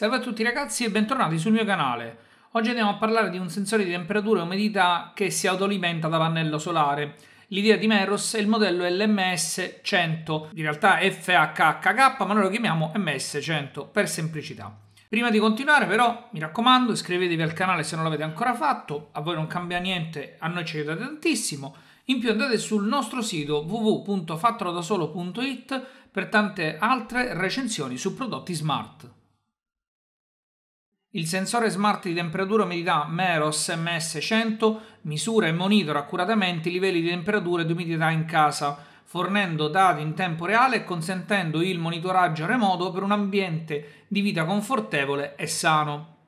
Salve a tutti ragazzi e bentornati sul mio canale. Oggi andiamo a parlare di un sensore di temperatura e umidità che si autoalimenta da pannello solare. L'idea di Meros è il modello LMS100, in realtà FHHK ma noi lo chiamiamo MS100 per semplicità. Prima di continuare però mi raccomando iscrivetevi al canale se non l'avete ancora fatto, a voi non cambia niente, a noi ci aiutate tantissimo. In più andate sul nostro sito www.fattorodasolo.it per tante altre recensioni su prodotti smart. Il sensore smart di temperatura e umidità MEROS MS100, misura e monitora accuratamente i livelli di temperatura ed umidità in casa, fornendo dati in tempo reale e consentendo il monitoraggio remoto per un ambiente di vita confortevole e sano.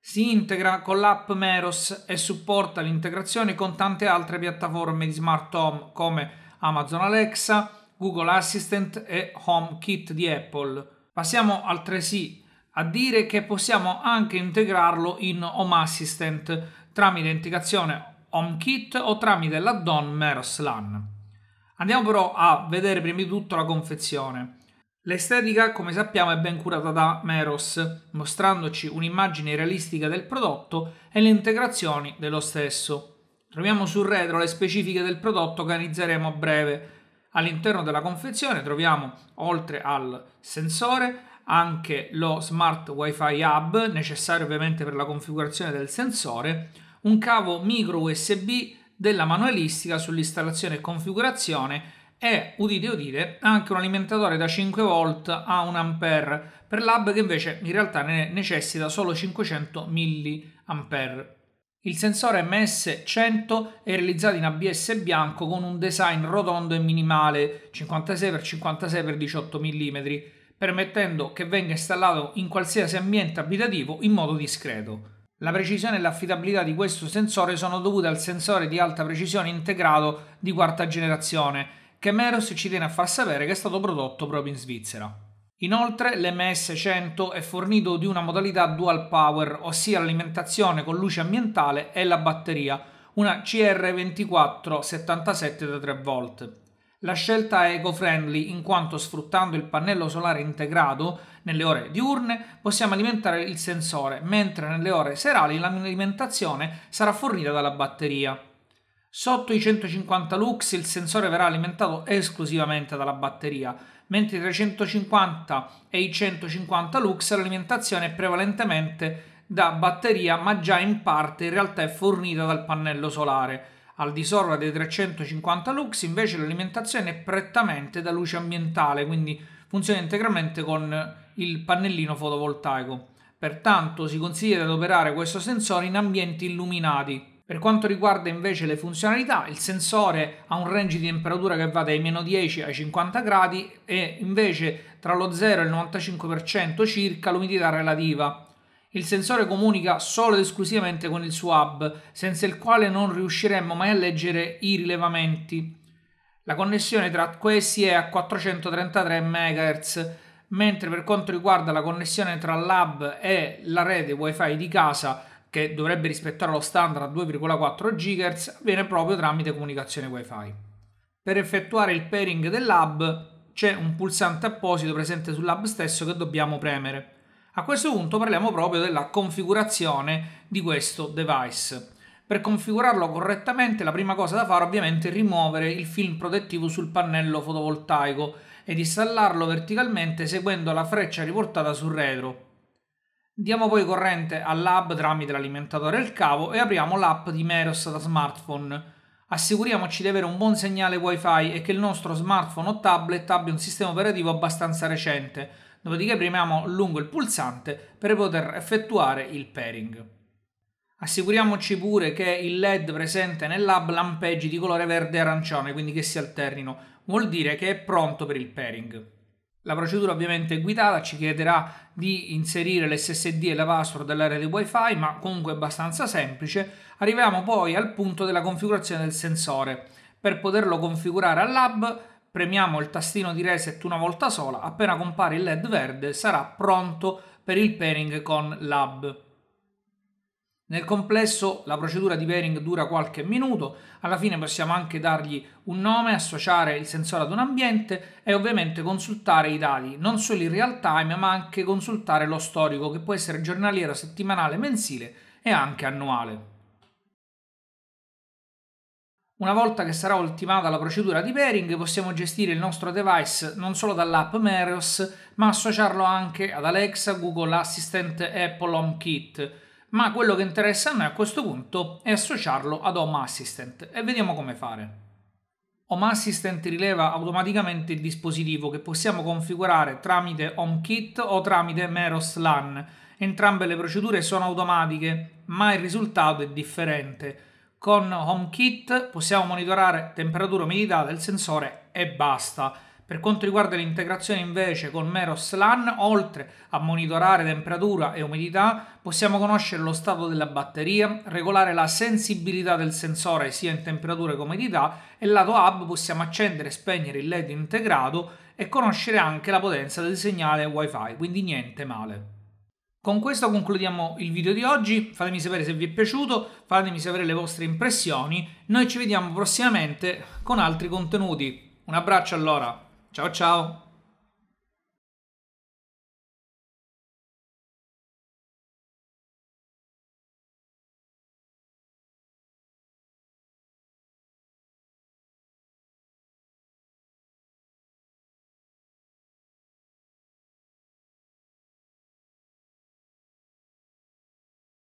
Si integra con l'app Meros e supporta l'integrazione con tante altre piattaforme di smart home come Amazon Alexa, Google Assistant e HomeKit di Apple. Passiamo altresì a dire che possiamo anche integrarlo in Home Assistant tramite integrazione HomeKit o tramite l'add-on Meroslan. Andiamo però a vedere prima di tutto la confezione. L'estetica, come sappiamo, è ben curata da Meros, mostrandoci un'immagine realistica del prodotto e le integrazioni dello stesso. Troviamo sul retro le specifiche del prodotto che analizzeremo a breve. All'interno della confezione troviamo, oltre al sensore, anche lo Smart wifi Hub, necessario ovviamente per la configurazione del sensore, un cavo micro USB della manualistica sull'installazione e configurazione e, udite udite, anche un alimentatore da 5 volt a 1 ampere per l'hub che invece in realtà ne necessita solo 500 mA. Il sensore MS100 è realizzato in ABS bianco con un design rotondo e minimale 56x56x18 mm permettendo che venga installato in qualsiasi ambiente abitativo in modo discreto. La precisione e l'affidabilità di questo sensore sono dovute al sensore di alta precisione integrato di quarta generazione, che Meros ci tiene a far sapere che è stato prodotto proprio in Svizzera. Inoltre l'MS100 è fornito di una modalità dual power, ossia l'alimentazione con luce ambientale e la batteria, una CR2477 da 3V. La scelta è eco-friendly in quanto sfruttando il pannello solare integrato nelle ore diurne possiamo alimentare il sensore, mentre nelle ore serali l'alimentazione sarà fornita dalla batteria. Sotto i 150 lux il sensore verrà alimentato esclusivamente dalla batteria, mentre i 350 e i 150 lux l'alimentazione è prevalentemente da batteria ma già in parte in realtà è fornita dal pannello solare al di sopra dei 350 lux invece l'alimentazione è prettamente da luce ambientale, quindi funziona integralmente con il pannellino fotovoltaico. Pertanto si consiglia di adoperare questo sensore in ambienti illuminati, per quanto riguarda invece le funzionalità, il sensore ha un range di temperatura che va dai meno 10 ai 50 gradi e invece tra lo 0 e il 95% circa l'umidità relativa. Il sensore comunica solo ed esclusivamente con il suo hub, senza il quale non riusciremmo mai a leggere i rilevamenti. La connessione tra questi è a 433 MHz, mentre per quanto riguarda la connessione tra l'hub e la rete WiFi di casa, che dovrebbe rispettare lo standard a 2,4 GHz, avviene proprio tramite comunicazione WiFi. Per effettuare il pairing dell'hub c'è un pulsante apposito presente sull'hub stesso che dobbiamo premere. A questo punto parliamo proprio della configurazione di questo device. Per configurarlo correttamente la prima cosa da fare ovviamente è rimuovere il film protettivo sul pannello fotovoltaico ed installarlo verticalmente seguendo la freccia riportata sul retro. Diamo poi corrente all'hub tramite l'alimentatore e il cavo e apriamo l'app di Meros da smartphone. Assicuriamoci di avere un buon segnale wifi e che il nostro smartphone o tablet abbia un sistema operativo abbastanza recente dopodiché premiamo lungo il pulsante per poter effettuare il pairing. Assicuriamoci pure che il LED presente nell'hub lampeggi di colore verde e arancione, quindi che si alternino, vuol dire che è pronto per il pairing. La procedura ovviamente guidata ci chiederà di inserire l'SSD e la password della rete WiFi, ma comunque abbastanza semplice. Arriviamo poi al punto della configurazione del sensore. Per poterlo configurare all'hub premiamo il tastino di reset una volta sola, appena compare il LED verde sarà pronto per il pairing con l'hub. Nel complesso la procedura di pairing dura qualche minuto, alla fine possiamo anche dargli un nome, associare il sensore ad un ambiente e ovviamente consultare i dati, non solo in real time ma anche consultare lo storico che può essere giornaliero, settimanale, mensile e anche annuale. Una volta che sarà ultimata la procedura di pairing, possiamo gestire il nostro device non solo dall'app Mereos, ma associarlo anche ad Alexa, Google Assistant, Apple HomeKit. Ma quello che interessa a noi a questo punto è associarlo ad Home Assistant e vediamo come fare. Home Assistant rileva automaticamente il dispositivo che possiamo configurare tramite HomeKit o tramite Meros LAN. Entrambe le procedure sono automatiche, ma il risultato è differente. Con HomeKit possiamo monitorare temperatura e umidità del sensore e basta. Per quanto riguarda l'integrazione invece con Meros LAN, oltre a monitorare temperatura e umidità, possiamo conoscere lo stato della batteria, regolare la sensibilità del sensore sia in temperatura che umidità e lato hub possiamo accendere e spegnere il LED integrato e conoscere anche la potenza del segnale WiFi, quindi niente male. Con questo concludiamo il video di oggi, fatemi sapere se vi è piaciuto, fatemi sapere le vostre impressioni, noi ci vediamo prossimamente con altri contenuti. Un abbraccio allora, ciao ciao!